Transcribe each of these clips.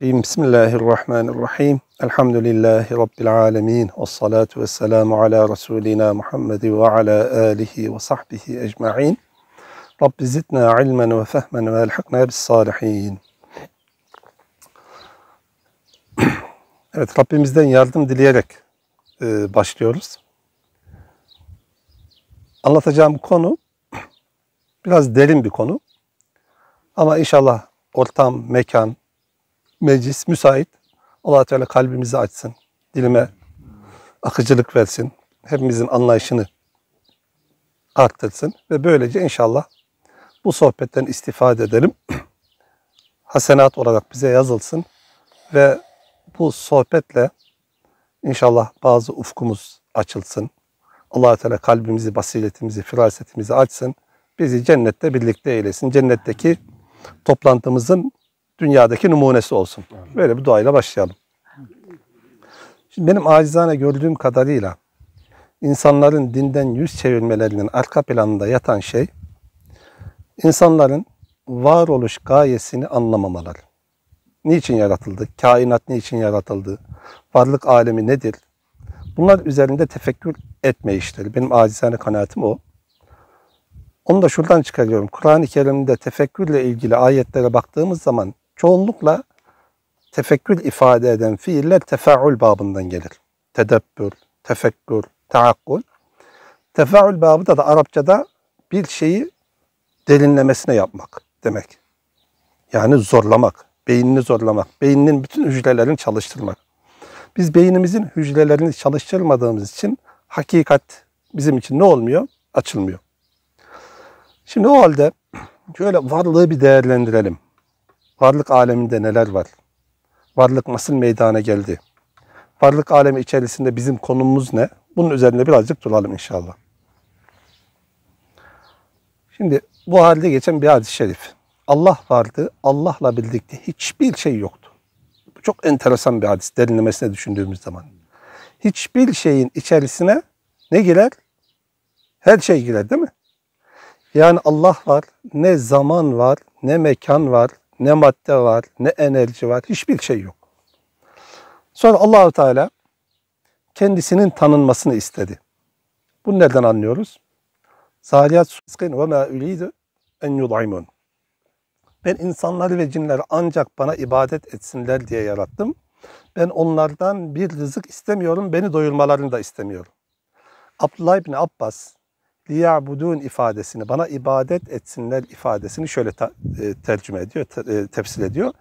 Bismillahirrahmanirrahim. Elhamdülillahi Rabbil alemin. Ve salatu ve selamu ala Resulina Muhammed ve ala alihi ve sahbihi ecma'in. Rabbi zidna ilmen ve fehmen ve elhakna bis salihin. Evet Rabbimizden yardım dileyerek e, başlıyoruz. Anlatacağım konu biraz derin bir konu. Ama inşallah ortam, mekan, meclis müsait. allah Teala kalbimizi açsın. Dilime akıcılık versin. Hepimizin anlayışını arttırsın. Ve böylece inşallah bu sohbetten istifade edelim. Hasenat olarak bize yazılsın. Ve bu sohbetle inşallah bazı ufkumuz açılsın. allah Teala kalbimizi, basiretimizi, firasetimizi açsın. Bizi cennette birlikte eylesin. Cennetteki toplantımızın dünyadaki numunesi olsun. Böyle bir duayla başlayalım. Şimdi benim acizane gördüğüm kadarıyla insanların dinden yüz çevirmelerinin arka planında yatan şey insanların varoluş gayesini anlamamaları. Niçin yaratıldı? Kainat niçin yaratıldı? Varlık alemi nedir? Bunlar üzerinde tefekkür etme işleri. Benim acizane kanaatim o. Onu da şuradan çıkarıyorum. Kur'an-ı Kerim'de tefekkürle ilgili ayetlere baktığımız zaman çoğunlukla tefekkür ifade eden fiiller tefaül babından gelir. Tedebbür, tefekkür, taakkul. Tefaül babı da, da Arapçada bir şeyi derinlemesine yapmak demek. Yani zorlamak, beynini zorlamak, beyninin bütün hücrelerini çalıştırmak. Biz beynimizin hücrelerini çalıştırmadığımız için hakikat bizim için ne olmuyor? Açılmıyor. Şimdi o halde şöyle varlığı bir değerlendirelim. Varlık aleminde neler var? Varlık nasıl meydana geldi? Varlık alemi içerisinde bizim konumuz ne? Bunun üzerinde birazcık duralım inşallah. Şimdi bu halde geçen bir hadis-i şerif. Allah vardı, Allah'la birlikte hiçbir şey yoktu. Bu çok enteresan bir hadis derinlemesine düşündüğümüz zaman. Hiçbir şeyin içerisine ne girer? Her şey girer değil mi? Yani Allah var, ne zaman var, ne mekan var, ne madde var, ne enerji var, hiçbir şey yok. Sonra Allahu Teala kendisinin tanınmasını istedi. Bunu nereden anlıyoruz? Zariyat suskin ve ma ülidu en yudaimun. Ben insanları ve cinleri ancak bana ibadet etsinler diye yarattım. Ben onlardan bir rızık istemiyorum, beni doyurmalarını da istemiyorum. Abdullah bin Abbas liyabudun ifadesini, bana ibadet etsinler ifadesini şöyle ta, e, tercüme ediyor, te, e, tefsir ediyor.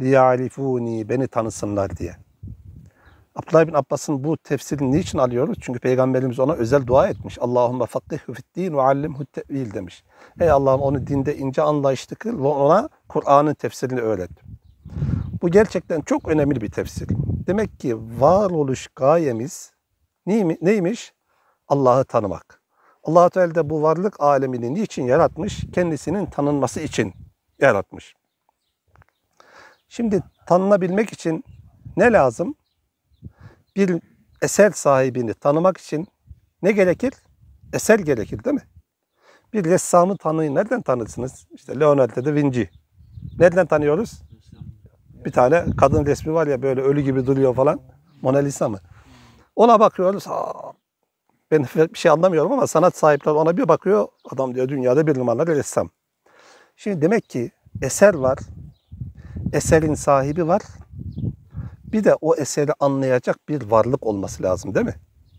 Liyalifuni, beni tanısınlar diye. Abdullah bin Abbas'ın bu tefsirini niçin alıyoruz? Çünkü Peygamberimiz ona özel dua etmiş. Allahümme fakkihü fiddin ve allimhu tevil demiş. Ey Allah'ım onu dinde ince anlayışlı kıl ve ona Kur'an'ın tefsirini öğret. Bu gerçekten çok önemli bir tefsir. Demek ki varoluş gayemiz neymiş? Allah'ı tanımak allah Teala de bu varlık alemini niçin yaratmış? Kendisinin tanınması için yaratmış. Şimdi tanınabilmek için ne lazım? Bir eser sahibini tanımak için ne gerekir? Eser gerekir değil mi? Bir ressamı tanıyın. Nereden tanırsınız? İşte Leonardo da Vinci. Nereden tanıyoruz? Bir tane kadın resmi var ya böyle ölü gibi duruyor falan. Mona Lisa mı? Ona bakıyoruz. Aa, ben bir şey anlamıyorum ama sanat sahipleri ona bir bakıyor. Adam diyor dünyada bir numaralı ressam. Şimdi demek ki eser var. Eserin sahibi var. Bir de o eseri anlayacak bir varlık olması lazım değil mi?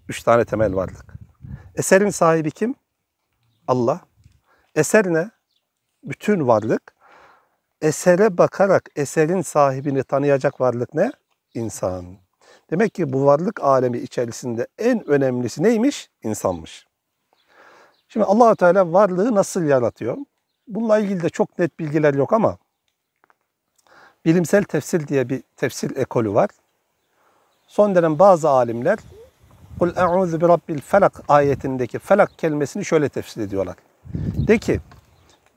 Üç tane temel varlık. Eserin sahibi kim? Allah. Eser ne? Bütün varlık. Esere bakarak eserin sahibini tanıyacak varlık ne? İnsan. Demek ki bu varlık alemi içerisinde en önemlisi neymiş? İnsanmış. Şimdi Allahu Teala varlığı nasıl yaratıyor? Bununla ilgili de çok net bilgiler yok ama bilimsel tefsir diye bir tefsir ekolü var. Son dönem bazı alimler Kul e'udhu bi rabbil felak ayetindeki felak kelimesini şöyle tefsir ediyorlar. De ki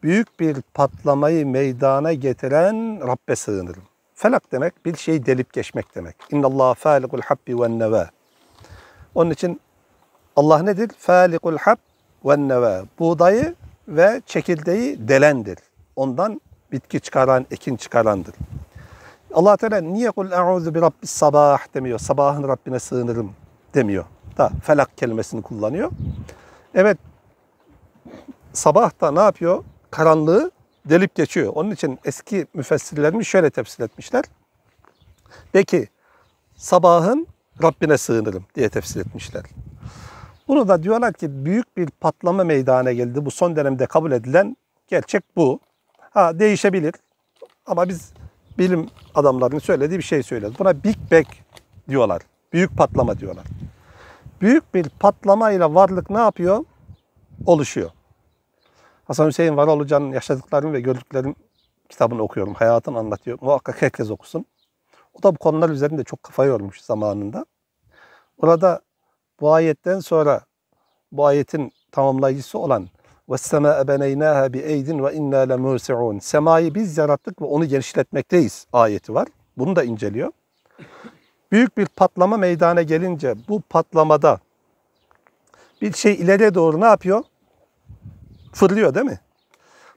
büyük bir patlamayı meydana getiren Rabbe sığınırım. Felak demek bir şey delip geçmek demek. İnna Allah falikul habbi ve neva. Onun için Allah nedir? Falikul hab ve neva. Buğdayı ve çekirdeği delendir. Ondan bitki çıkaran, ekin çıkarandır. Allah Teala niye kul euzu bi rabbis sabah demiyor. Sabahın Rabbine sığınırım demiyor. Da felak kelimesini kullanıyor. Evet sabah da ne yapıyor? Karanlığı delip geçiyor. Onun için eski müfessirlerimiz şöyle tefsir etmişler. De sabahın Rabbine sığınırım diye tefsir etmişler. Bunu da diyorlar ki büyük bir patlama meydana geldi. Bu son dönemde kabul edilen gerçek bu. Ha değişebilir ama biz bilim adamlarının söylediği bir şey söylüyoruz. Buna Big Bang diyorlar. Büyük patlama diyorlar. Büyük bir patlamayla varlık ne yapıyor? Oluşuyor. Hasan Hüseyin Varolu Can'ın yaşadıklarını ve gördüklerim kitabını okuyorum. Hayatını anlatıyor. Muhakkak herkes okusun. O da bu konular üzerinde çok kafa yormuş zamanında. Orada bu ayetten sonra bu ayetin tamamlayıcısı olan وَالسَّمَاءَ بَنَيْنَاهَا بِاَيْدٍ وَاِنَّا لَمُرْسِعُونَ Semayı biz yarattık ve onu genişletmekteyiz ayeti var. Bunu da inceliyor. Büyük bir patlama meydana gelince bu patlamada bir şey ileriye doğru ne yapıyor? fırlıyor değil mi?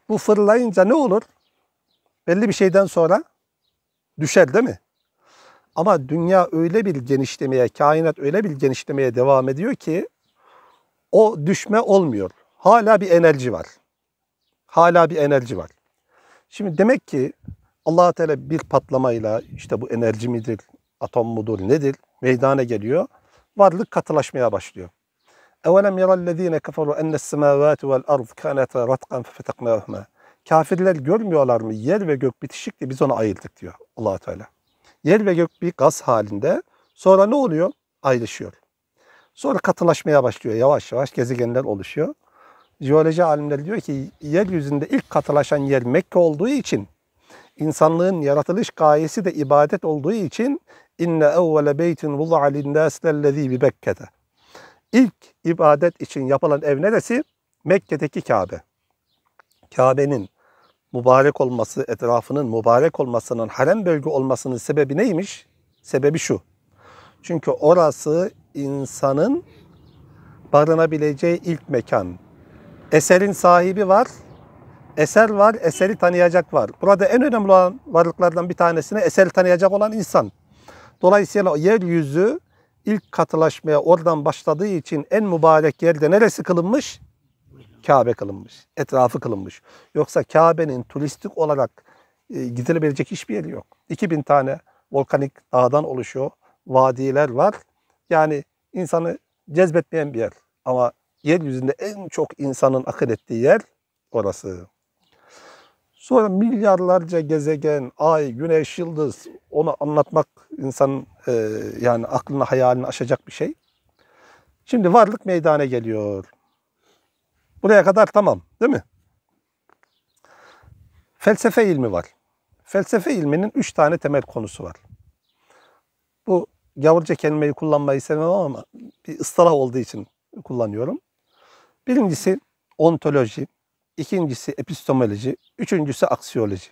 Bu fırlayınca ne olur? Belli bir şeyden sonra düşer değil mi? Ama dünya öyle bir genişlemeye, kainat öyle bir genişlemeye devam ediyor ki o düşme olmuyor. Hala bir enerji var. Hala bir enerji var. Şimdi demek ki allah Teala bir patlamayla işte bu enerji midir, atom mudur, nedir meydana geliyor. Varlık katılaşmaya başlıyor. اَوَلَمْ يَرَ الَّذ۪ينَ كَفَرُوا اَنَّ السَّمَاوَاتُ وَالْاَرْضُ كَانَتَا رَتْقًا فَفَتَقْنَاهُمَا Kafirler görmüyorlar mı? Yer ve gök bitişikti biz onu ayırdık diyor allah Teala. Yer ve gök bir gaz halinde. Sonra ne oluyor? Ayrışıyor. Sonra katılaşmaya başlıyor. Yavaş yavaş gezegenler oluşuyor. Jeoloji alimleri diyor ki yeryüzünde ilk katılaşan yer Mekke olduğu için insanlığın yaratılış gayesi de ibadet olduğu için inne evvele beytin vulla'a linnâs lellezî bi bekkete ilk ibadet için yapılan ev neresi? Mekke'deki Kabe. Kabe'nin mübarek olması, etrafının mübarek olmasının, harem bölge olmasının sebebi neymiş? Sebebi şu. Çünkü orası insanın barınabileceği ilk mekan. Eserin sahibi var, eser var, eseri tanıyacak var. Burada en önemli olan varlıklardan bir tanesine eseri tanıyacak olan insan. Dolayısıyla yeryüzü ilk katılaşmaya oradan başladığı için en mübarek yerde neresi kılınmış? Kabe kılınmış. Etrafı kılınmış. Yoksa Kabe'nin turistik olarak e, gidilebilecek hiçbir yeri yok. 2000 tane volkanik dağdan oluşuyor. Vadiler var. Yani insanı cezbetmeyen bir yer. Ama yeryüzünde en çok insanın akıl ettiği yer orası. Sonra milyarlarca gezegen, ay, güneş, yıldız onu anlatmak insanın e, yani aklını hayalini aşacak bir şey. Şimdi varlık meydana geliyor. Buraya kadar tamam değil mi? Felsefe ilmi var. Felsefe ilminin üç tane temel konusu var. Bu gavurca kelimeyi kullanmayı sevmem ama bir ıslah olduğu için kullanıyorum. Birincisi ontoloji ikincisi epistemoloji, üçüncüsü aksiyoloji.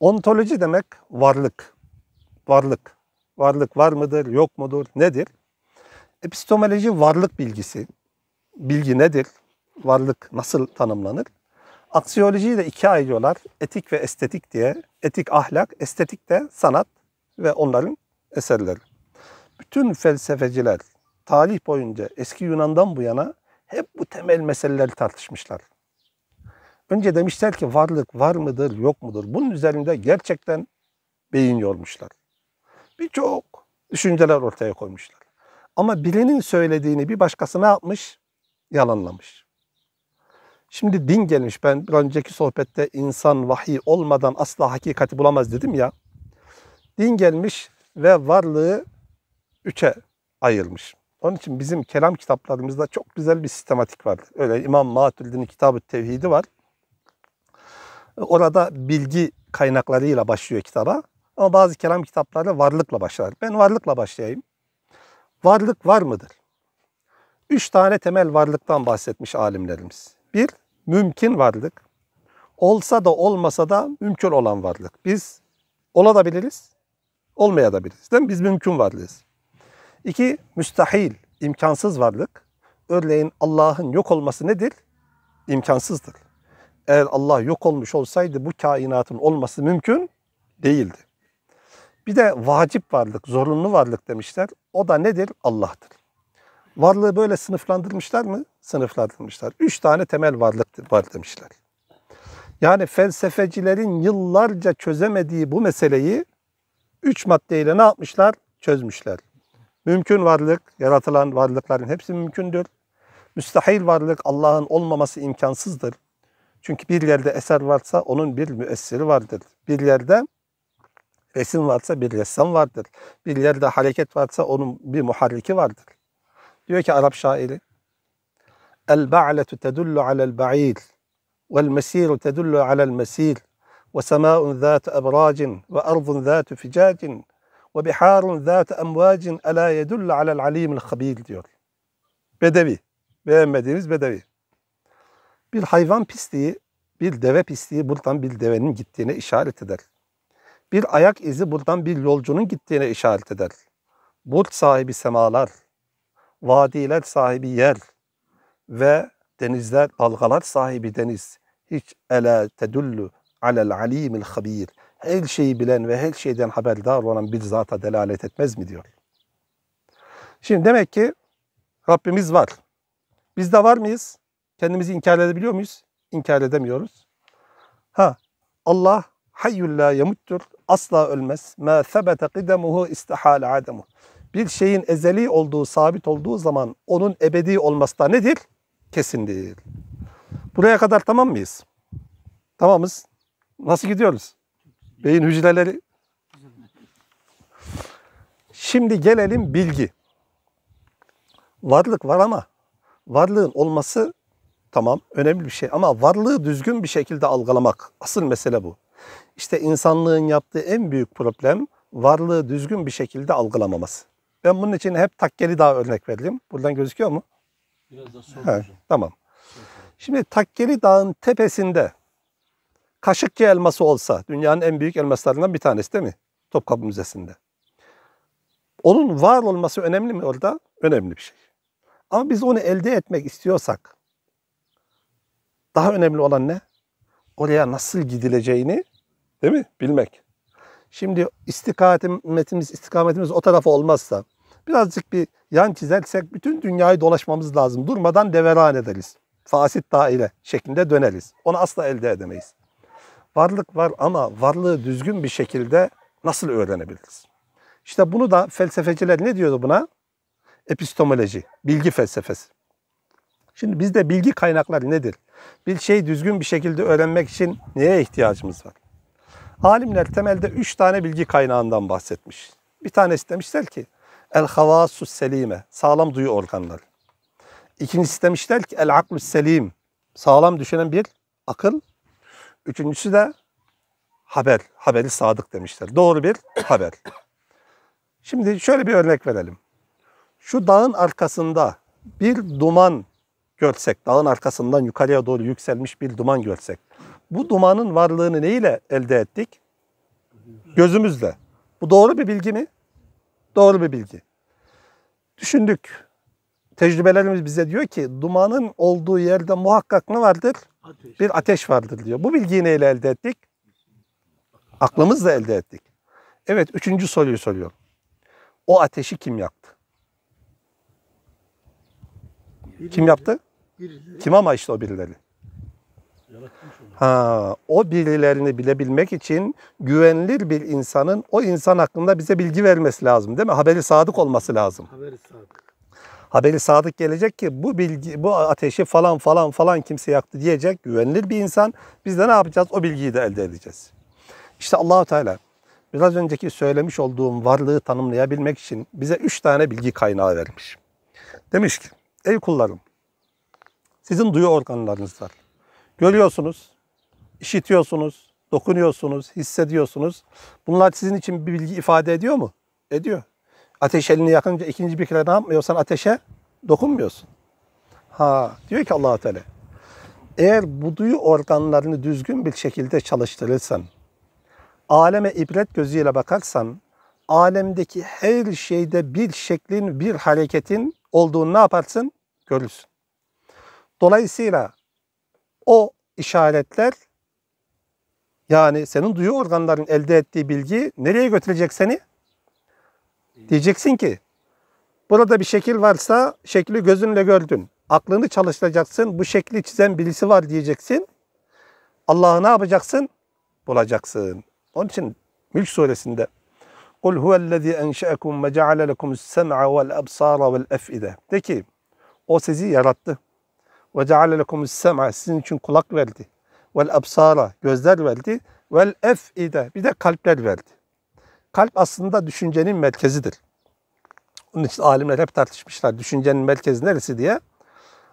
Ontoloji demek varlık. Varlık. Varlık var mıdır, yok mudur, nedir? Epistemoloji varlık bilgisi. Bilgi nedir? Varlık nasıl tanımlanır? Aksiyolojiyi de ikiye ayırıyorlar. Etik ve estetik diye. Etik ahlak, estetik de sanat ve onların eserleri. Bütün felsefeciler tarih boyunca eski Yunan'dan bu yana hep bu temel meseleleri tartışmışlar. Önce demişler ki varlık var mıdır, yok mudur? Bunun üzerinde gerçekten beyin yormuşlar. Birçok düşünceler ortaya koymuşlar. Ama birinin söylediğini bir başkası ne yapmış? Yalanlamış. Şimdi din gelmiş. Ben bir önceki sohbette insan vahiy olmadan asla hakikati bulamaz dedim ya. Din gelmiş ve varlığı üçe ayırmış. Onun için bizim kelam kitaplarımızda çok güzel bir sistematik var. Öyle İmam Matürdin'in kitabı Tevhidi var. Orada bilgi kaynaklarıyla başlıyor kitaba. Ama bazı kelam kitapları varlıkla başlar. Ben varlıkla başlayayım. Varlık var mıdır? Üç tane temel varlıktan bahsetmiş alimlerimiz. Bir, mümkün varlık. Olsa da olmasa da mümkün olan varlık. Biz olabiliriz, olmayabiliriz. Değil mi? Biz mümkün varlığız. İki, müstahil, imkansız varlık. Örneğin Allah'ın yok olması nedir? İmkansızdır. Eğer Allah yok olmuş olsaydı bu kainatın olması mümkün değildi. Bir de vacip varlık, zorunlu varlık demişler. O da nedir? Allah'tır. Varlığı böyle sınıflandırmışlar mı? Sınıflandırmışlar. Üç tane temel varlık var demişler. Yani felsefecilerin yıllarca çözemediği bu meseleyi üç maddeyle ne yapmışlar? Çözmüşler. Mümkün varlık, yaratılan varlıkların hepsi mümkündür. Müstahil varlık, Allah'ın olmaması imkansızdır. Çünkü bir yerde eser varsa onun bir müessiri vardır. Bir yerde resim varsa bir ressam vardır. Bir yerde hareket varsa onun bir muharriki vardır. Diyor ki Arap şairi El ba'letu tedullu alel ba'ir vel mesiru tedullu alel mesir ve semaun zâtu ebracin ve arzun zâtu ficacin ve biharun zâtu emvacin elâ yedullu alel alimil habir diyor. Bedevi. Beğenmediğimiz bedevi. Bir hayvan pisliği, bir deve pisliği buradan bir devenin gittiğine işaret eder. Bir ayak izi buradan bir yolcunun gittiğine işaret eder. Burç sahibi semalar, vadiler sahibi yer ve denizler, dalgalar sahibi deniz. Hiç ele tedullu alel alimil habir. Her şeyi bilen ve her şeyden haberdar olan bir zata delalet etmez mi diyor. Şimdi demek ki Rabbimiz var. Biz de var mıyız? Kendimizi inkar edebiliyor muyuz? İnkar edemiyoruz. Ha Allah hayyul la yamuttur. Asla ölmez. Ma sebete kıdemuhu istihal ademuhu. Bir şeyin ezeli olduğu, sabit olduğu zaman onun ebedi olması da nedir? Kesindir. Buraya kadar tamam mıyız? Tamamız. Nasıl gidiyoruz? Beyin hücreleri. Şimdi gelelim bilgi. Varlık var ama varlığın olması Tamam önemli bir şey ama varlığı düzgün bir şekilde algılamak asıl mesele bu. İşte insanlığın yaptığı en büyük problem varlığı düzgün bir şekilde algılamaması. Ben bunun için hep Takkeli Dağ örnek verelim. Buradan gözüküyor mu? Biraz daha sol. tamam. Şimdi Takkeli Dağ'ın tepesinde Kaşıkçı elması olsa dünyanın en büyük elmaslarından bir tanesi değil mi? Topkapı Müzesi'nde. Onun var olması önemli mi orada? Önemli bir şey. Ama biz onu elde etmek istiyorsak daha önemli olan ne? Oraya nasıl gidileceğini değil mi? Bilmek. Şimdi istikametimiz, istikametimiz o tarafa olmazsa birazcık bir yan çizersek bütün dünyayı dolaşmamız lazım. Durmadan deveran ederiz. Fasit daire şeklinde döneriz. Onu asla elde edemeyiz. Varlık var ama varlığı düzgün bir şekilde nasıl öğrenebiliriz? İşte bunu da felsefeciler ne diyordu buna? Epistemoloji, bilgi felsefesi. Şimdi bizde bilgi kaynakları nedir? Bir şey düzgün bir şekilde öğrenmek için neye ihtiyacımız var? Alimler temelde üç tane bilgi kaynağından bahsetmiş. Bir tanesi demişler ki el havasus selime sağlam duyu organları. İkincisi demişler ki el aklus selim sağlam düşünen bir akıl. Üçüncüsü de haber, haberi sadık demişler. Doğru bir haber. Şimdi şöyle bir örnek verelim. Şu dağın arkasında bir duman görsek, dağın arkasından yukarıya doğru yükselmiş bir duman görsek, bu dumanın varlığını neyle elde ettik? Gözümüzle. Bu doğru bir bilgi mi? Doğru bir bilgi. Düşündük. Tecrübelerimiz bize diyor ki dumanın olduğu yerde muhakkak ne vardır? Ateş. Bir ateş vardır diyor. Bu bilgiyi neyle elde ettik? Aklımızla elde ettik. Evet üçüncü soruyu soruyorum. O ateşi kim yaktı? Kim yaptı? Birileri. Kim ama işte o birileri? Ha, o birilerini bilebilmek için güvenilir bir insanın o insan hakkında bize bilgi vermesi lazım değil mi? Haberi sadık olması lazım. Haberi sadık. Haberi sadık gelecek ki bu bilgi bu ateşi falan falan falan kimse yaktı diyecek güvenilir bir insan. Biz de ne yapacağız? O bilgiyi de elde edeceğiz. İşte Allahu Teala biraz önceki söylemiş olduğum varlığı tanımlayabilmek için bize üç tane bilgi kaynağı vermiş. Demiş ki ey kullarım sizin duyu organlarınız var. Görüyorsunuz, işitiyorsunuz, dokunuyorsunuz, hissediyorsunuz. Bunlar sizin için bir bilgi ifade ediyor mu? Ediyor. Ateş elini yakınca ikinci bir kere ne yapmıyorsan ateşe dokunmuyorsun. Ha diyor ki allah Teala. Eğer bu duyu organlarını düzgün bir şekilde çalıştırırsan, aleme ibret gözüyle bakarsan, alemdeki her şeyde bir şeklin, bir hareketin olduğunu ne yaparsın? Görürsün. Dolayısıyla o işaretler yani senin duyu organların elde ettiği bilgi nereye götürecek seni? Diyeceksin ki burada bir şekil varsa şekli gözünle gördün. Aklını çalıştıracaksın. Bu şekli çizen birisi var diyeceksin. Allah'ı ne yapacaksın? Bulacaksın. Onun için Mülk suresinde قُلْ هُوَ الَّذ۪ي اَنْشَأَكُمْ وَجَعَلَ لَكُمُ السَّمْعَ وَالْأَبْصَارَ وَالْاَفْئِدَةِ De ki o sizi yarattı. Ve ceale lekumus sem'a sizin için kulak verdi. Vel absara gözler verdi. Vel ef'ide bir de kalpler verdi. Kalp aslında düşüncenin merkezidir. Onun için alimler hep tartışmışlar düşüncenin merkezi neresi diye.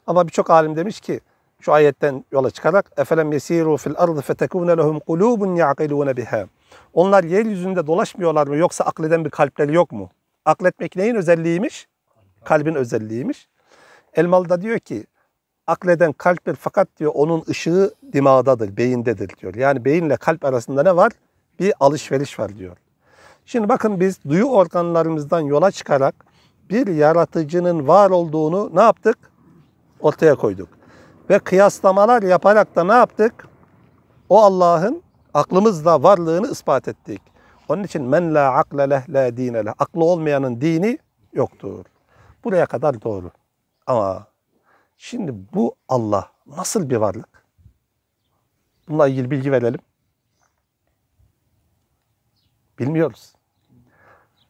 Ama birçok alim demiş ki şu ayetten yola çıkarak efelem yesiru fil ardı fetekune lehum kulubun yaqilune biha. Onlar yeryüzünde dolaşmıyorlar mı yoksa akleden bir kalpleri yok mu? Akletmek neyin özelliğiymiş? Kalbin özelliğiymiş. Elmalı da diyor ki akleden kalptir fakat diyor onun ışığı dimağdadır, beyindedir diyor. Yani beyinle kalp arasında ne var? Bir alışveriş var diyor. Şimdi bakın biz duyu organlarımızdan yola çıkarak bir yaratıcının var olduğunu ne yaptık? Ortaya koyduk. Ve kıyaslamalar yaparak da ne yaptık? O Allah'ın aklımızla varlığını ispat ettik. Onun için men la akle leh la dine leh. Aklı olmayanın dini yoktur. Buraya kadar doğru. Ama Şimdi bu Allah nasıl bir varlık? Bununla ilgili bilgi verelim. Bilmiyoruz.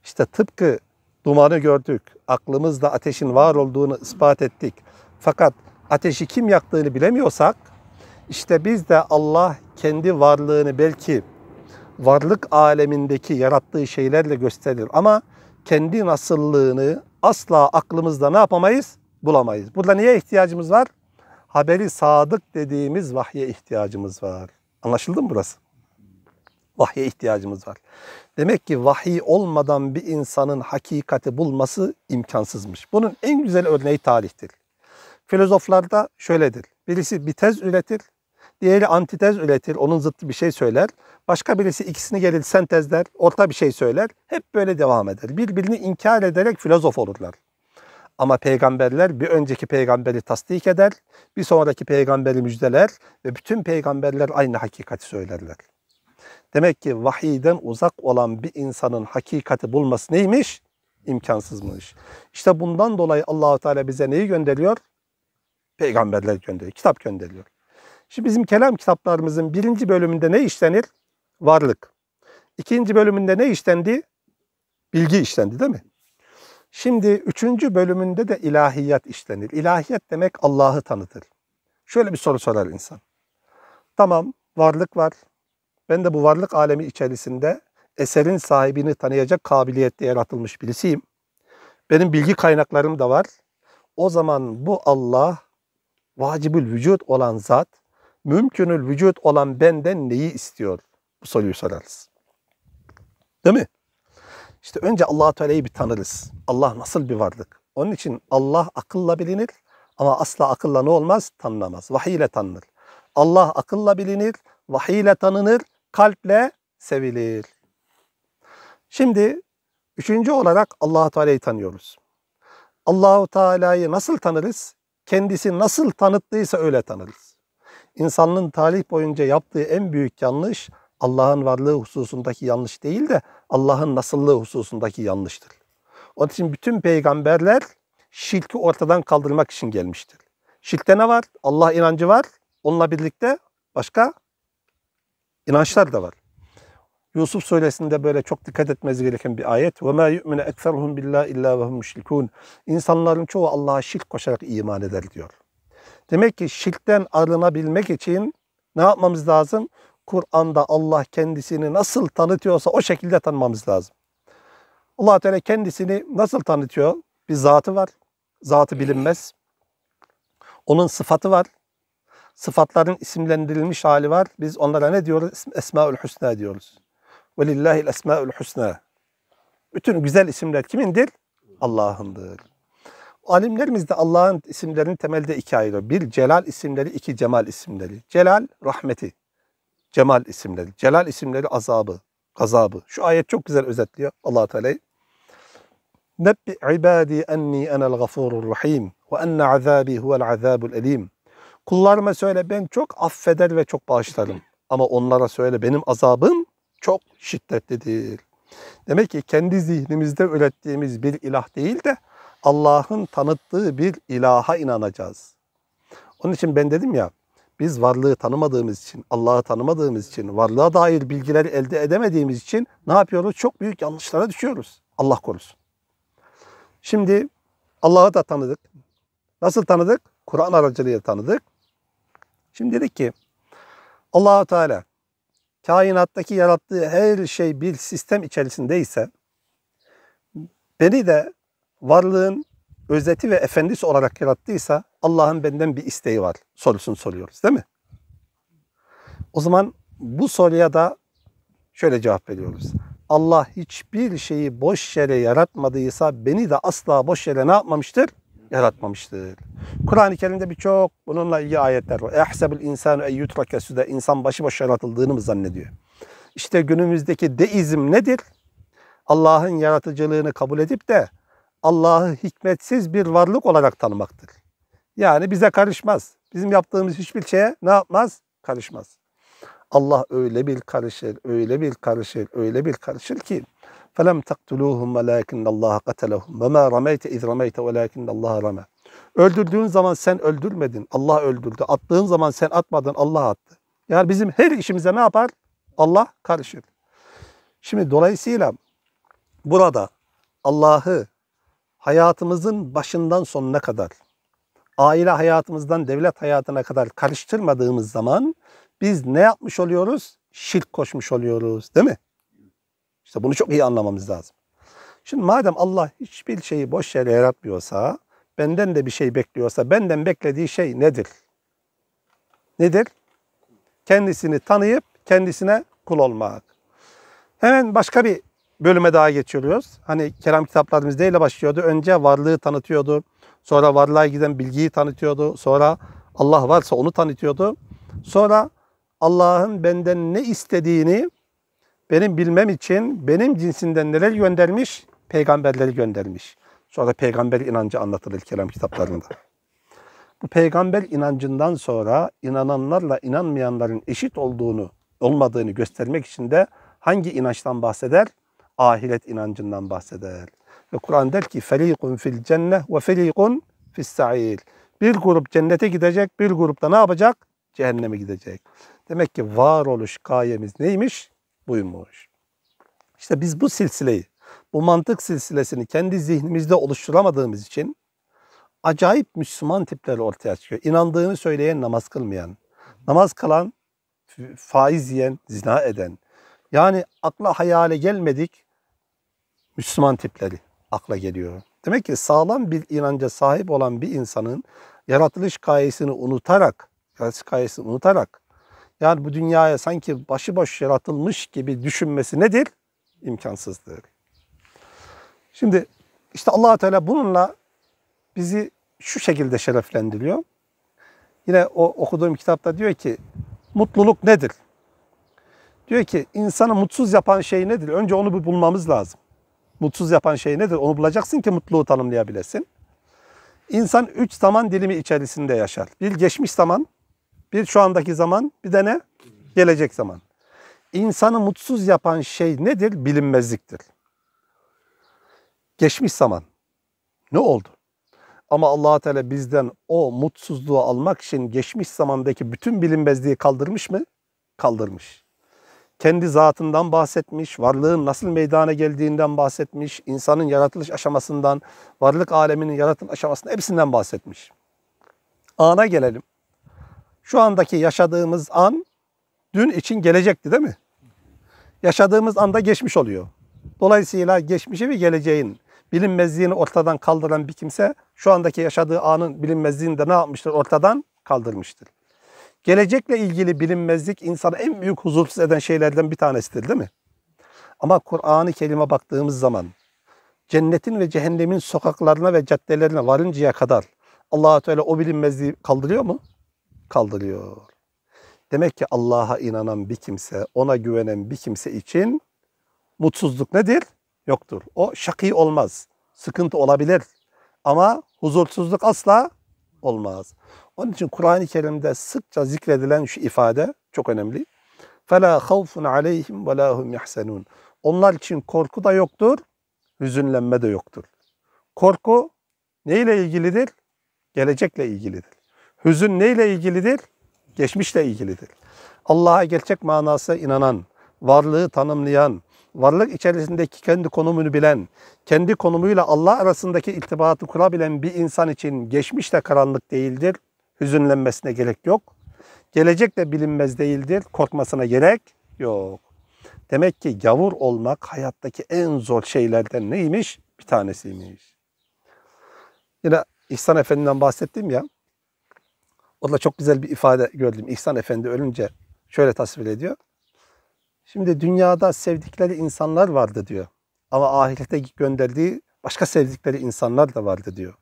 İşte tıpkı dumanı gördük, aklımızda ateşin var olduğunu ispat ettik. Fakat ateşi kim yaktığını bilemiyorsak, işte biz de Allah kendi varlığını belki varlık alemindeki yarattığı şeylerle gösterir. Ama kendi nasıllığını asla aklımızda ne yapamayız? bulamayız. Burada niye ihtiyacımız var? Haberi sadık dediğimiz vahye ihtiyacımız var. Anlaşıldı mı burası? Vahye ihtiyacımız var. Demek ki vahiy olmadan bir insanın hakikati bulması imkansızmış. Bunun en güzel örneği tarihtir. Filozoflarda şöyledir. Birisi bir tez üretir, diğeri antitez üretir, onun zıttı bir şey söyler. Başka birisi ikisini gelir sentezler, orta bir şey söyler. Hep böyle devam eder. Birbirini inkar ederek filozof olurlar. Ama peygamberler bir önceki peygamberi tasdik eder, bir sonraki peygamberi müjdeler ve bütün peygamberler aynı hakikati söylerler. Demek ki vahiyden uzak olan bir insanın hakikati bulması neymiş? İmkansızmış. İşte bundan dolayı Allahu Teala bize neyi gönderiyor? Peygamberler gönderiyor, kitap gönderiyor. Şimdi bizim kelam kitaplarımızın birinci bölümünde ne işlenir? Varlık. İkinci bölümünde ne işlendi? Bilgi işlendi değil mi? Şimdi üçüncü bölümünde de ilahiyat işlenir. İlahiyat demek Allah'ı tanıtır. Şöyle bir soru sorar insan. Tamam varlık var. Ben de bu varlık alemi içerisinde eserin sahibini tanıyacak kabiliyette yaratılmış birisiyim. Benim bilgi kaynaklarım da var. O zaman bu Allah vacibül vücut olan zat, mümkünül vücut olan benden neyi istiyor? Bu soruyu sorarız. Değil mi? İşte önce allah Teala'yı bir tanırız. Allah nasıl bir varlık? Onun için Allah akılla bilinir ama asla akılla ne olmaz? Tanınamaz. Vahiy ile tanınır. Allah akılla bilinir, vahiy ile tanınır, kalple sevilir. Şimdi üçüncü olarak allah Teala'yı tanıyoruz. Allahu Teala'yı nasıl tanırız? Kendisi nasıl tanıttıysa öyle tanırız. İnsanlığın tarih boyunca yaptığı en büyük yanlış Allah'ın varlığı hususundaki yanlış değil de Allah'ın nasıllığı hususundaki yanlıştır. Onun için bütün peygamberler şirki ortadan kaldırmak için gelmiştir. Şirkte ne var? Allah inancı var. Onunla birlikte başka inançlar da var. Yusuf suresinde böyle çok dikkat etmeniz gereken bir ayet. Ve ma yu'minu ekseruhum billah illa ve İnsanların çoğu Allah'a şirk koşarak iman eder diyor. Demek ki şirkten arınabilmek için ne yapmamız lazım? Kur'an'da Allah kendisini nasıl tanıtıyorsa o şekilde tanımamız lazım. allah Teala kendisini nasıl tanıtıyor? Bir zatı var. Zatı bilinmez. Onun sıfatı var. Sıfatların isimlendirilmiş hali var. Biz onlara ne diyoruz? Esmaül Hüsna diyoruz. Velillahil esmaül husna. Bütün güzel isimler kimindir? Allah'ındır. Alimlerimiz de Allah'ın isimlerini temelde iki ayırıyor. Bir celal isimleri, iki cemal isimleri. Celal rahmeti. Cemal isimleri, Celal isimleri azabı, gazabı. Şu ayet çok güzel özetliyor allah Teala'yı. Nebbi ibadi enni enel gafurur rahim ve enne azabi huvel azabul elim. Kullarıma söyle ben çok affeder ve çok bağışlarım. Ama onlara söyle benim azabım çok şiddetlidir. Demek ki kendi zihnimizde ürettiğimiz bir ilah değil de Allah'ın tanıttığı bir ilaha inanacağız. Onun için ben dedim ya biz varlığı tanımadığımız için, Allah'ı tanımadığımız için, varlığa dair bilgileri elde edemediğimiz için ne yapıyoruz? Çok büyük yanlışlara düşüyoruz. Allah korusun. Şimdi Allah'ı da tanıdık. Nasıl tanıdık? Kur'an aracılığıyla tanıdık. Şimdi dedik ki Allahu Teala kainattaki yarattığı her şey bir sistem içerisindeyse beni de varlığın özeti ve efendisi olarak yarattıysa Allah'ın benden bir isteği var sorusunu soruyoruz değil mi? O zaman bu soruya da şöyle cevap veriyoruz. Allah hiçbir şeyi boş yere yaratmadıysa beni de asla boş yere ne yapmamıştır? Yaratmamıştır. Kur'an-ı Kerim'de birçok bununla ilgili ayetler var. Ehsebül insanu ey yutrake süde insan başı boş yaratıldığını mı zannediyor? İşte günümüzdeki deizm nedir? Allah'ın yaratıcılığını kabul edip de Allah'ı hikmetsiz bir varlık olarak tanımaktır. Yani bize karışmaz. Bizim yaptığımız hiçbir şeye ne yapmaz? Karışmaz. Allah öyle bir karışır, öyle bir karışır, öyle bir karışır ki فَلَمْ تَقْتُلُوهُمْ وَلَاكِنَّ اللّٰهَ قَتَلَهُمْ وَمَا رَمَيْتَ اِذْ رَمَيْتَ وَلَاكِنَّ اللّٰهَ رَمَى Öldürdüğün zaman sen öldürmedin, Allah öldürdü. Attığın zaman sen atmadın, Allah attı. Yani bizim her işimize ne yapar? Allah karışır. Şimdi dolayısıyla burada Allah'ı hayatımızın başından sonuna kadar, aile hayatımızdan devlet hayatına kadar karıştırmadığımız zaman biz ne yapmış oluyoruz? Şirk koşmuş oluyoruz değil mi? İşte bunu çok iyi anlamamız lazım. Şimdi madem Allah hiçbir şeyi boş yere yaratmıyorsa, benden de bir şey bekliyorsa, benden beklediği şey nedir? Nedir? Kendisini tanıyıp kendisine kul olmak. Hemen başka bir bölüme daha geçiyoruz. Hani Kerem kitaplarımız neyle başlıyordu? Önce varlığı tanıtıyordu. Sonra varlığa giden bilgiyi tanıtıyordu. Sonra Allah varsa onu tanıtıyordu. Sonra Allah'ın benden ne istediğini benim bilmem için benim cinsinden neler göndermiş? Peygamberleri göndermiş. Sonra peygamber inancı anlatılır kelam kitaplarında. Bu peygamber inancından sonra inananlarla inanmayanların eşit olduğunu, olmadığını göstermek için de hangi inançtan bahseder? ahiret inancından bahseder. Ve Kur'an der ki felikun fil cenne ve felikun fis sa'ir. Bir grup cennete gidecek, bir grup da ne yapacak? Cehenneme gidecek. Demek ki varoluş gayemiz neymiş? Buymuş. İşte biz bu silsileyi, bu mantık silsilesini kendi zihnimizde oluşturamadığımız için acayip Müslüman tipler ortaya çıkıyor. İnandığını söyleyen namaz kılmayan, namaz kalan faiz yiyen, zina eden. Yani akla hayale gelmedik, Müslüman tipleri akla geliyor. Demek ki sağlam bir inanca sahip olan bir insanın yaratılış gayesini unutarak, yaratılış gayesini unutarak yani bu dünyaya sanki başı başıboş yaratılmış gibi düşünmesi nedir? İmkansızdır. Şimdi işte allah Teala bununla bizi şu şekilde şereflendiriyor. Yine o okuduğum kitapta diyor ki mutluluk nedir? Diyor ki insanı mutsuz yapan şey nedir? Önce onu bir bulmamız lazım mutsuz yapan şey nedir? Onu bulacaksın ki mutluluğu tanımlayabilesin. İnsan üç zaman dilimi içerisinde yaşar. Bir geçmiş zaman, bir şu andaki zaman, bir de ne? Gelecek zaman. İnsanı mutsuz yapan şey nedir? Bilinmezliktir. Geçmiş zaman. Ne oldu? Ama allah Teala bizden o mutsuzluğu almak için geçmiş zamandaki bütün bilinmezliği kaldırmış mı? Kaldırmış kendi zatından bahsetmiş, varlığın nasıl meydana geldiğinden bahsetmiş, insanın yaratılış aşamasından, varlık aleminin yaratılış aşamasından hepsinden bahsetmiş. Ana gelelim. Şu andaki yaşadığımız an dün için gelecekti değil mi? Yaşadığımız anda geçmiş oluyor. Dolayısıyla geçmişi ve geleceğin bilinmezliğini ortadan kaldıran bir kimse şu andaki yaşadığı anın bilinmezliğini de ne yapmıştır? Ortadan kaldırmıştır. Gelecekle ilgili bilinmezlik insana en büyük huzursuz eden şeylerden bir tanesidir değil mi? Ama Kur'an-ı Kerim'e baktığımız zaman cennetin ve cehennemin sokaklarına ve caddelerine varıncaya kadar allah Teala o bilinmezliği kaldırıyor mu? Kaldırıyor. Demek ki Allah'a inanan bir kimse, ona güvenen bir kimse için mutsuzluk nedir? Yoktur. O şakî olmaz. Sıkıntı olabilir. Ama huzursuzluk asla olmaz. Onun için Kur'an-ı Kerim'de sıkça zikredilen şu ifade çok önemli. فَلَا خَوْفٌ عَلَيْهِمْ وَلَا هُمْ يَحْسَنُونَ Onlar için korku da yoktur, hüzünlenme de yoktur. Korku neyle ilgilidir? Gelecekle ilgilidir. Hüzün neyle ilgilidir? Geçmişle ilgilidir. Allah'a gerçek manası inanan, varlığı tanımlayan, varlık içerisindeki kendi konumunu bilen, kendi konumuyla Allah arasındaki irtibatı kurabilen bir insan için geçmiş de karanlık değildir, Hüzünlenmesine gerek yok. Gelecek de bilinmez değildir. Korkmasına gerek yok. Demek ki gavur olmak hayattaki en zor şeylerden neymiş? Bir tanesiymiş. Yine İhsan Efendi'den bahsettim ya. Orada çok güzel bir ifade gördüm. İhsan Efendi ölünce şöyle tasvir ediyor. Şimdi dünyada sevdikleri insanlar vardı diyor. Ama ahirete gönderdiği başka sevdikleri insanlar da vardı diyor.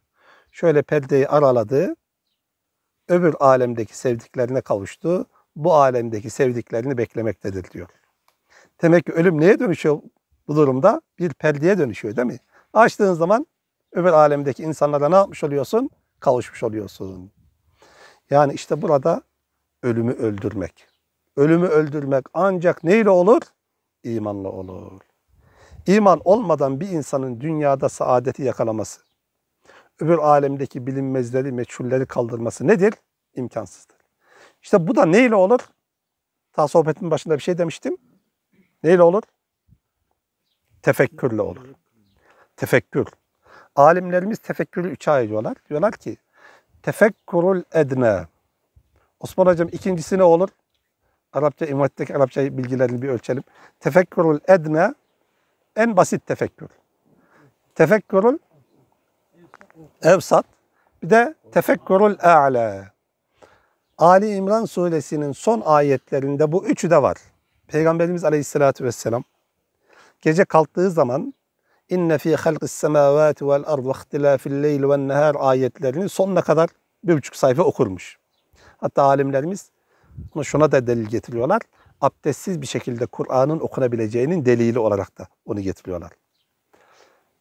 Şöyle perdeyi araladı öbür alemdeki sevdiklerine kavuştu. Bu alemdeki sevdiklerini beklemektedir diyor. Demek ki ölüm neye dönüşüyor bu durumda? Bir perdeye dönüşüyor değil mi? Açtığın zaman öbür alemdeki insanlara ne yapmış oluyorsun? Kavuşmuş oluyorsun. Yani işte burada ölümü öldürmek. Ölümü öldürmek ancak neyle olur? İmanla olur. İman olmadan bir insanın dünyada saadeti yakalaması, öbür alemdeki bilinmezleri, meçhulleri kaldırması nedir? İmkansızdır. İşte bu da neyle olur? Ta sohbetin başında bir şey demiştim. Neyle olur? Tefekkürle olur. Tefekkür. Alimlerimiz tefekkürü üçe ayırıyorlar. Diyorlar ki Tefekkürül edne. Osman Hocam ikincisi ne olur? Arapça, İmamiyet'teki Arapça bilgilerini bir ölçelim. Tefekkürül edne en basit tefekkür. Tefekkurul Evsat. Bir de tefekkürül a'la. Ali İmran suresinin son ayetlerinde bu üçü de var. Peygamberimiz Aleyhisselatü vesselam gece kalktığı zaman inne fi halqis semavati vel ard ve ihtilafil leyl ven nehar ayetlerini sonuna kadar bir buçuk sayfa okurmuş. Hatta alimlerimiz bunu şuna da delil getiriyorlar. Abdestsiz bir şekilde Kur'an'ın okunabileceğinin delili olarak da onu getiriyorlar.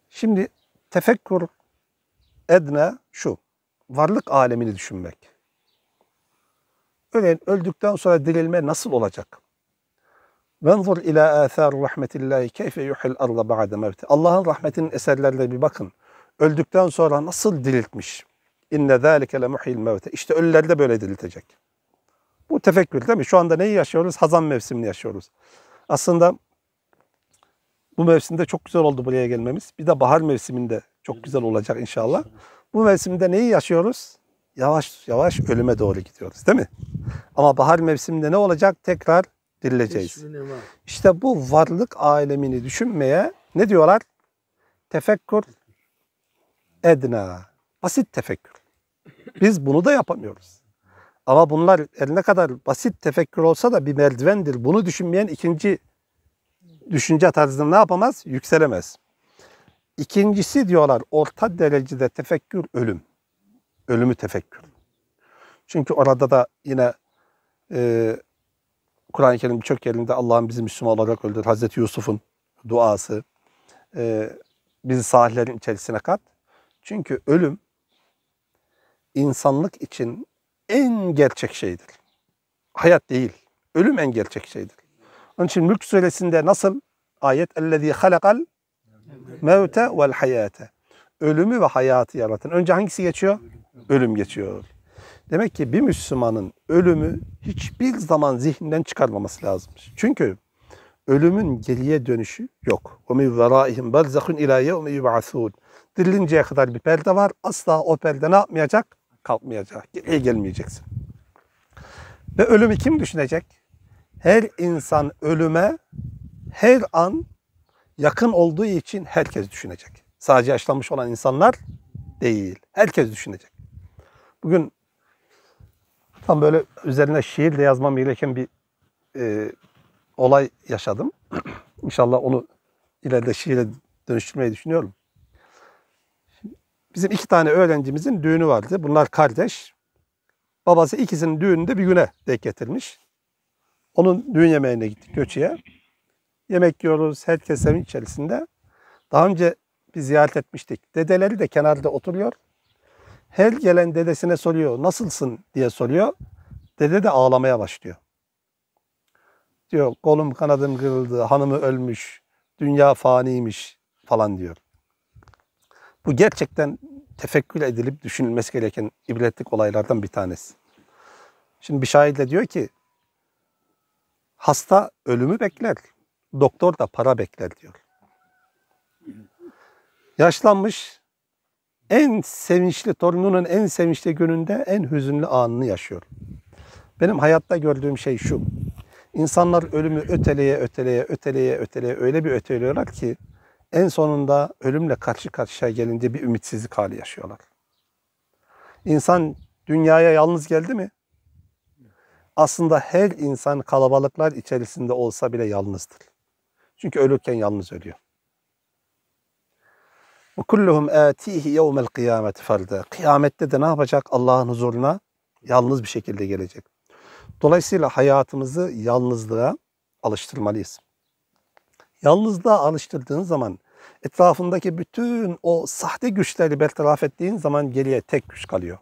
Şimdi tefekkür edne şu. Varlık alemini düşünmek. Örneğin öldükten sonra dirilme nasıl olacak? Venzur ila athar rahmetillahi keyfe yuhil arda ba'de mevti. Allah'ın rahmetinin eserlerine bir bakın. Öldükten sonra nasıl diriltmiş? İnne zâlike le muhil mevte. İşte ölüler de böyle diriltecek. Bu tefekkür değil mi? Şu anda neyi yaşıyoruz? Hazan mevsimini yaşıyoruz. Aslında bu mevsimde çok güzel oldu buraya gelmemiz. Bir de bahar mevsiminde çok güzel olacak inşallah. Bu mevsimde neyi yaşıyoruz? Yavaş yavaş ölüme doğru gidiyoruz değil mi? Ama bahar mevsiminde ne olacak? Tekrar dirileceğiz. İşte bu varlık alemini düşünmeye ne diyorlar? Tefekkür edna. Basit tefekkür. Biz bunu da yapamıyoruz. Ama bunlar ne kadar basit tefekkür olsa da bir merdivendir. Bunu düşünmeyen ikinci düşünce tarzında ne yapamaz? Yükselemez. İkincisi diyorlar orta derecede tefekkür ölüm. Ölümü tefekkür. Çünkü orada da yine e, Kur'an-ı Kerim birçok yerinde Allah'ın bizi Müslüman olarak öldür. Hazreti Yusuf'un duası. E, bizi sahillerin içerisine kat. Çünkü ölüm insanlık için en gerçek şeydir. Hayat değil. Ölüm en gerçek şeydir. Onun için Mülk Suresi'nde nasıl ayet ellezî halakal mevte vel hayate. Ölümü ve hayatı yaratan. Önce hangisi geçiyor? Ölüm geçiyor. Demek ki bir Müslümanın ölümü hiçbir zaman zihninden çıkarmaması lazım. Çünkü ölümün geriye dönüşü yok. وَمِنْ وَرَائِهِمْ بَرْزَخُنْ اِلَى يَوْمِ يُبْعَثُونَ Dirilinceye kadar bir perde var. Asla o perde ne yapmayacak? Kalkmayacak. Geriye gelmeyeceksin. Ve ölümü kim düşünecek? Her insan ölüme her an yakın olduğu için herkes düşünecek. Sadece yaşlanmış olan insanlar değil. Herkes düşünecek. Bugün tam böyle üzerine şiir de yazmam gereken bir e, olay yaşadım. İnşallah onu ileride şiire dönüştürmeyi düşünüyorum. Bizim iki tane öğrencimizin düğünü vardı. Bunlar kardeş. Babası ikisinin düğününde bir güne denk getirmiş. Onun düğün yemeğine gittik Göçü'ye yemek yiyoruz herkes evin içerisinde. Daha önce bir ziyaret etmiştik. Dedeleri de kenarda oturuyor. Her gelen dedesine soruyor nasılsın diye soruyor. Dede de ağlamaya başlıyor. Diyor kolum kanadım kırıldı, hanımı ölmüş, dünya faniymiş falan diyor. Bu gerçekten tefekkür edilip düşünülmesi gereken ibretlik olaylardan bir tanesi. Şimdi bir şair de diyor ki hasta ölümü bekler doktor da para bekler diyor. Yaşlanmış en sevinçli torununun en sevinçli gününde en hüzünlü anını yaşıyor. Benim hayatta gördüğüm şey şu. İnsanlar ölümü öteleye öteleye öteleye öteleye öyle bir öteliyorlar ki en sonunda ölümle karşı karşıya gelince bir ümitsizlik hali yaşıyorlar. İnsan dünyaya yalnız geldi mi? Aslında her insan kalabalıklar içerisinde olsa bile yalnızdır. Çünkü ölürken yalnız ölüyor. Ve kulluhum atihi yevmel kıyamet farda. Kıyamette de ne yapacak? Allah'ın huzuruna yalnız bir şekilde gelecek. Dolayısıyla hayatımızı yalnızlığa alıştırmalıyız. Yalnızlığa alıştırdığın zaman etrafındaki bütün o sahte güçleri bertaraf ettiğin zaman geriye tek güç kalıyor.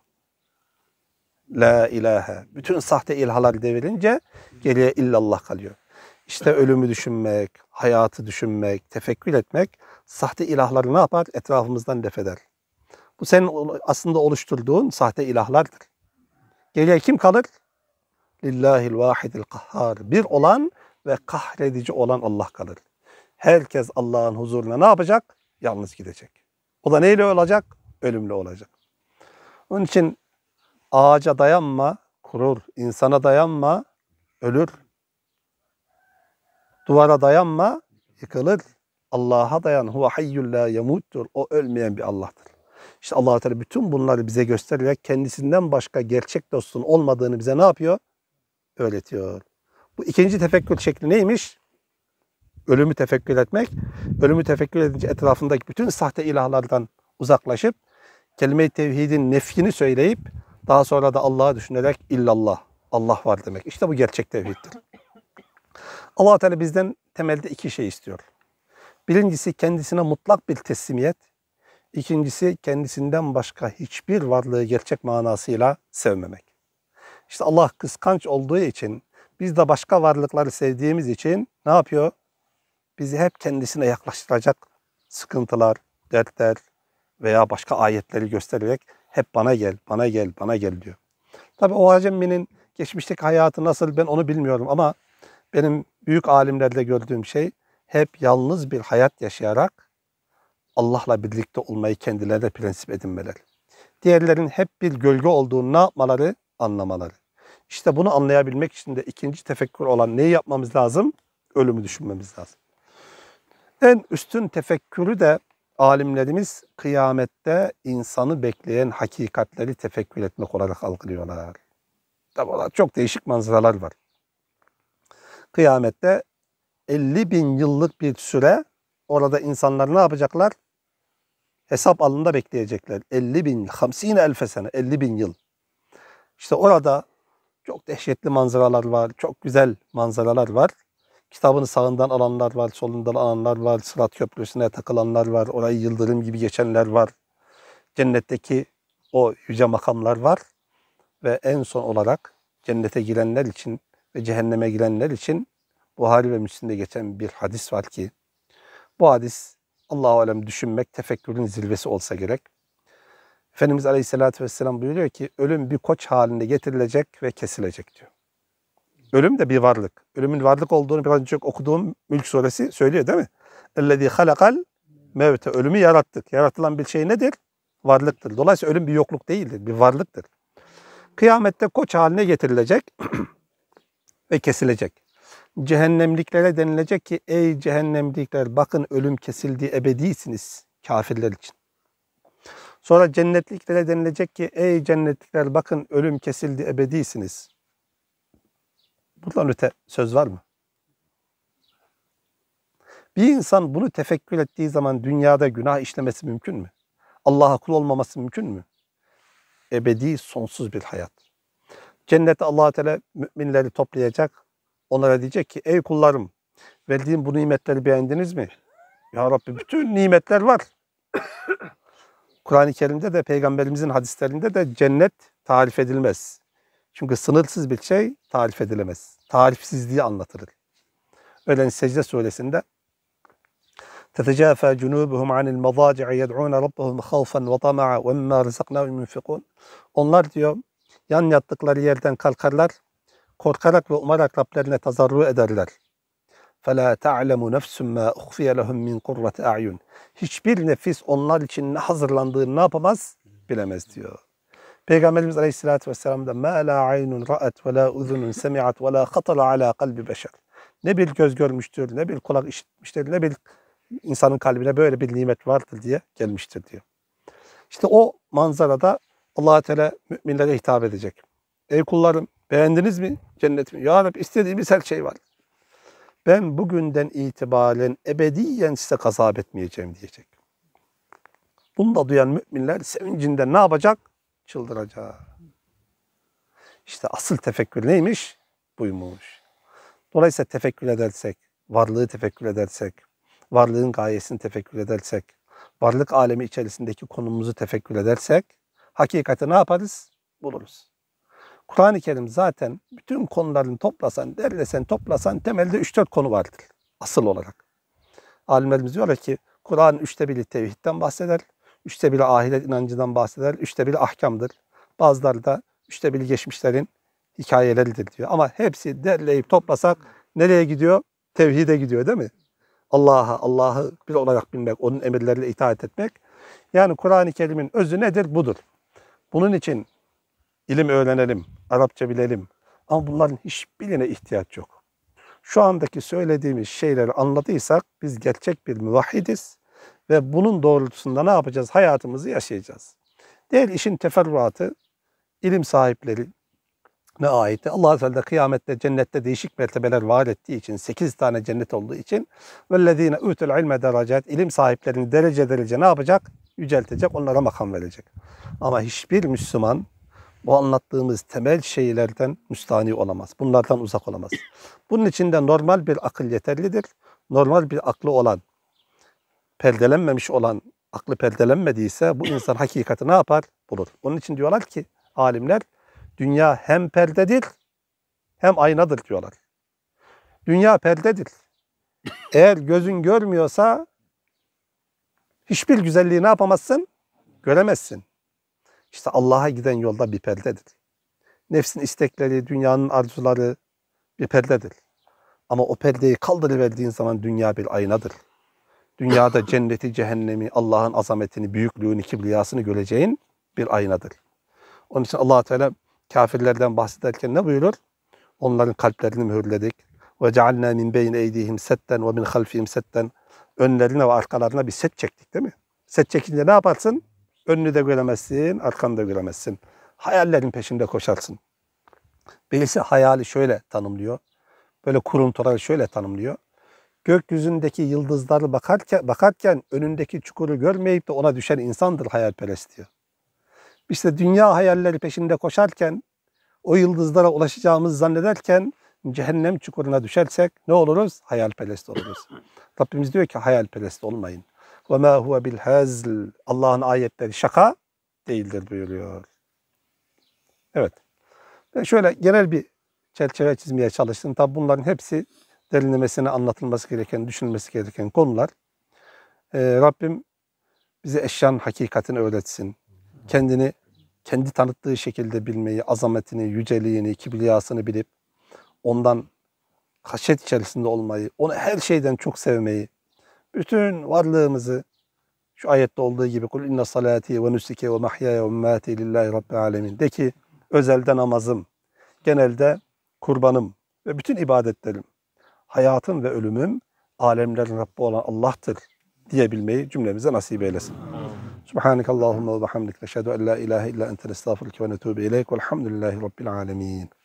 La ilahe. Bütün sahte ilhalar devirince geriye illallah kalıyor. İşte ölümü düşünmek, hayatı düşünmek, tefekkür etmek sahte ilahları ne yapar? Etrafımızdan defeder. Bu senin aslında oluşturduğun sahte ilahlardır. Geriye kim kalır? Lillahil vahidil kahhar. Bir olan ve kahredici olan Allah kalır. Herkes Allah'ın huzuruna ne yapacak? Yalnız gidecek. O da neyle olacak? Ölümle olacak. Onun için ağaca dayanma, kurur. insana dayanma, ölür. Duvara dayanma, yıkılır. Allah'a dayan. Huve hayyul la yamuttur. O ölmeyen bir Allah'tır. İşte allah Teala bütün bunları bize göstererek kendisinden başka gerçek dostun olmadığını bize ne yapıyor? Öğretiyor. Bu ikinci tefekkür şekli neymiş? Ölümü tefekkür etmek. Ölümü tefekkür edince etrafındaki bütün sahte ilahlardan uzaklaşıp kelime-i tevhidin nefkini söyleyip daha sonra da Allah'ı düşünerek illallah, Allah var demek. İşte bu gerçek tevhiddir allah Teala bizden temelde iki şey istiyor. Birincisi kendisine mutlak bir teslimiyet. İkincisi kendisinden başka hiçbir varlığı gerçek manasıyla sevmemek. İşte Allah kıskanç olduğu için biz de başka varlıkları sevdiğimiz için ne yapıyor? Bizi hep kendisine yaklaştıracak sıkıntılar, dertler veya başka ayetleri göstererek hep bana gel, bana gel, bana gel diyor. Tabi o Hacemmi'nin geçmişteki hayatı nasıl ben onu bilmiyorum ama benim büyük alimlerde gördüğüm şey hep yalnız bir hayat yaşayarak Allah'la birlikte olmayı kendilerine prensip edinmeleri. Diğerlerin hep bir gölge olduğunu ne yapmaları? Anlamaları. İşte bunu anlayabilmek için de ikinci tefekkür olan neyi yapmamız lazım? Ölümü düşünmemiz lazım. En üstün tefekkürü de alimlerimiz kıyamette insanı bekleyen hakikatleri tefekkür etmek olarak algılıyorlar. Tabi çok değişik manzaralar var kıyamette 50 bin yıllık bir süre orada insanlar ne yapacaklar? Hesap alında bekleyecekler. 50 bin, 50 elfe sene, 50 bin yıl. İşte orada çok dehşetli manzaralar var, çok güzel manzaralar var. Kitabın sağından alanlar var, solundan alanlar var, Sırat Köprüsü'ne takılanlar var, orayı yıldırım gibi geçenler var. Cennetteki o yüce makamlar var. Ve en son olarak cennete girenler için ve cehenneme girenler için Buhari ve Müslim'de geçen bir hadis var ki bu hadis Allahu alem düşünmek tefekkürün zirvesi olsa gerek. Efendimiz Aleyhisselatü Vesselam buyuruyor ki ölüm bir koç halinde getirilecek ve kesilecek diyor. Ölüm de bir varlık. Ölümün varlık olduğunu biraz önce okuduğum Mülk Suresi söylüyor değil mi? اَلَّذ۪ي خَلَقَلْ mevte ölümü yarattık. Yaratılan bir şey nedir? Varlıktır. Dolayısıyla ölüm bir yokluk değildir, bir varlıktır. Kıyamette koç haline getirilecek ve kesilecek. Cehennemliklere denilecek ki ey cehennemlikler bakın ölüm kesildi ebedisiniz kafirler için. Sonra cennetliklere denilecek ki ey cennetlikler bakın ölüm kesildi ebedisiniz. Bundan öte söz var mı? Bir insan bunu tefekkür ettiği zaman dünyada günah işlemesi mümkün mü? Allah'a kul olmaması mümkün mü? Ebedi sonsuz bir hayat. Cennette allah Teala müminleri toplayacak. Onlara diyecek ki ey kullarım verdiğim bu nimetleri beğendiniz mi? Ya Rabbi bütün nimetler var. Kur'an-ı Kerim'de de peygamberimizin hadislerinde de cennet tarif edilmez. Çünkü sınırsız bir şey tarif edilemez. Tarifsizliği anlatılır. Öğlen Secde suresinde تتجافى جنوبهم عن المضاجع يدعون ربهم خوفا وطمعا ومما رزقناهم ينفقون Onlar diyor Yan yattıkları yerden kalkarlar. Korkarak ve umarak Rablerine tazarru ederler. فَلَا تَعْلَمُ نَفْسٌ مَا اُخْفِيَ لَهُمْ مِنْ قُرَّةِ اَعْيُنْ Hiçbir nefis onlar için ne hazırlandığını ne yapamaz bilemez diyor. Peygamberimiz Aleyhisselatü Vesselam da مَا لَا عَيْنٌ رَأَتْ وَلَا اُذُنٌ سَمِعَتْ وَلَا خَطَلَ عَلَى قَلْبِ بَشَرٍ Ne bir göz görmüştür, ne bir kulak işitmiştir, ne bir insanın kalbine böyle bir nimet vardır diye gelmiştir diyor. İşte o manzarada allah Teala müminlere hitap edecek. Ey kullarım beğendiniz mi cennetimi? Ya Rabbi istediğimiz her şey var. Ben bugünden itibaren ebediyen size kazap etmeyeceğim diyecek. Bunu da duyan müminler sevincinden ne yapacak? Çıldıracak. İşte asıl tefekkür neymiş? Buymuş. Dolayısıyla tefekkür edersek, varlığı tefekkür edersek, varlığın gayesini tefekkür edersek, varlık alemi içerisindeki konumumuzu tefekkür edersek hakikati ne yaparız? Buluruz. Kur'an-ı Kerim zaten bütün konularını toplasan, derlesen, toplasan temelde 3-4 konu vardır asıl olarak. Alimlerimiz diyorlar ki Kur'an üçte biri tevhidden bahseder, üçte biri ahiret inancından bahseder, üçte biri ahkamdır. Bazıları da üçte biri geçmişlerin hikayeleridir diyor. Ama hepsi derleyip toplasak nereye gidiyor? Tevhide gidiyor değil mi? Allah'a, Allah'ı bir olarak bilmek, onun emirlerine itaat etmek. Yani Kur'an-ı Kerim'in özü nedir? Budur. Bunun için ilim öğrenelim, Arapça bilelim. Ama bunların hiçbirine ihtiyaç yok. Şu andaki söylediğimiz şeyleri anladıysak biz gerçek bir müvahhidiz ve bunun doğrultusunda ne yapacağız? Hayatımızı yaşayacağız. Değil işin teferruatı ilim sahipleri ne aitti? Allah Teala kıyamette cennette değişik mertebeler var ettiği için 8 tane cennet olduğu için vellezine utul ilme derecet ilim sahiplerinin derece derece ne yapacak? yüceltecek, onlara makam verecek. Ama hiçbir Müslüman bu anlattığımız temel şeylerden müstani olamaz. Bunlardan uzak olamaz. Bunun için de normal bir akıl yeterlidir. Normal bir aklı olan, perdelenmemiş olan, aklı perdelenmediyse bu insan hakikati ne yapar? Bulur. Onun için diyorlar ki alimler, dünya hem perdedir hem aynadır diyorlar. Dünya perdedir. Eğer gözün görmüyorsa Hiçbir güzelliği ne yapamazsın? Göremezsin. İşte Allah'a giden yolda bir perdedir. Nefsin istekleri, dünyanın arzuları bir perdedir. Ama o perdeyi kaldırıverdiğin zaman dünya bir aynadır. Dünyada cenneti, cehennemi, Allah'ın azametini, büyüklüğünü, kibriyasını göreceğin bir aynadır. Onun için allah Teala kafirlerden bahsederken ne buyurur? Onların kalplerini mühürledik. وَجَعَلْنَا مِنْ بَيْنِ اَيْدِيهِمْ سَتَّنْ وَمِنْ خَلْفِهِمْ سَتَّنْ önlerine ve arkalarına bir set çektik değil mi? Set çekince ne yaparsın? Önünü de göremezsin, arkanı da göremezsin. Hayallerin peşinde koşarsın. Birisi hayali şöyle tanımlıyor. Böyle kuruntuları şöyle tanımlıyor. Gökyüzündeki yıldızları bakarken, bakarken önündeki çukuru görmeyip de ona düşen insandır hayalperest diyor. İşte dünya hayalleri peşinde koşarken, o yıldızlara ulaşacağımızı zannederken cehennem çukuruna düşersek ne oluruz? Hayalperest oluruz. Rabbimiz diyor ki hayalperest olmayın. Ve ma huve bil hazl. Allah'ın ayetleri şaka değildir buyuruyor. Evet. Ben şöyle genel bir çerçeve çizmeye çalıştım. Tabi bunların hepsi derinlemesine anlatılması gereken, düşünülmesi gereken konular. Ee, Rabbim bize eşyanın hakikatini öğretsin. Kendini kendi tanıttığı şekilde bilmeyi, azametini, yüceliğini, kibriyasını bilip ondan haşyet içerisinde olmayı, onu her şeyden çok sevmeyi, bütün varlığımızı şu ayette olduğu gibi kul inna salati ve nusuki ve mahyaya ve mamati lillahi rabbil alamin. De ki özelde namazım, genelde kurbanım ve bütün ibadetlerim, hayatım ve ölümüm alemlerin Rabbi olan Allah'tır diyebilmeyi cümlemize nasip eylesin. Subhanakallahumma ve bihamdik. Eşhedü en la ilahe illa ente estağfiruke ve etûbü ileyk. Velhamdülillahi rabbil alemin.